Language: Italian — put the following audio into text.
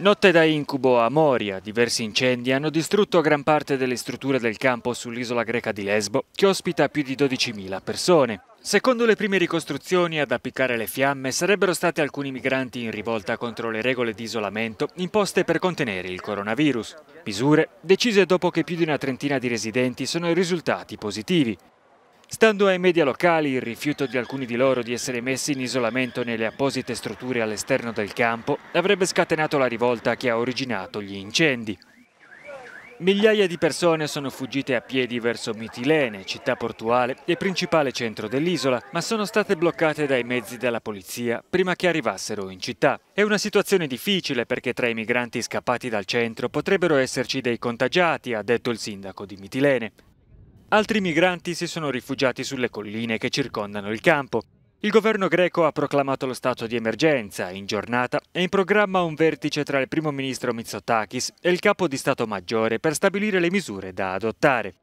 Notte da incubo a Moria, diversi incendi hanno distrutto gran parte delle strutture del campo sull'isola greca di Lesbo, che ospita più di 12.000 persone. Secondo le prime ricostruzioni, ad appiccare le fiamme sarebbero stati alcuni migranti in rivolta contro le regole di isolamento imposte per contenere il coronavirus. Misure decise dopo che più di una trentina di residenti sono risultati positivi. Stando ai media locali, il rifiuto di alcuni di loro di essere messi in isolamento nelle apposite strutture all'esterno del campo avrebbe scatenato la rivolta che ha originato gli incendi. Migliaia di persone sono fuggite a piedi verso Mitilene, città portuale e principale centro dell'isola, ma sono state bloccate dai mezzi della polizia prima che arrivassero in città. È una situazione difficile perché tra i migranti scappati dal centro potrebbero esserci dei contagiati, ha detto il sindaco di Mitilene. Altri migranti si sono rifugiati sulle colline che circondano il campo. Il governo greco ha proclamato lo stato di emergenza, in giornata è in programma un vertice tra il primo ministro Mitsotakis e il capo di Stato Maggiore per stabilire le misure da adottare.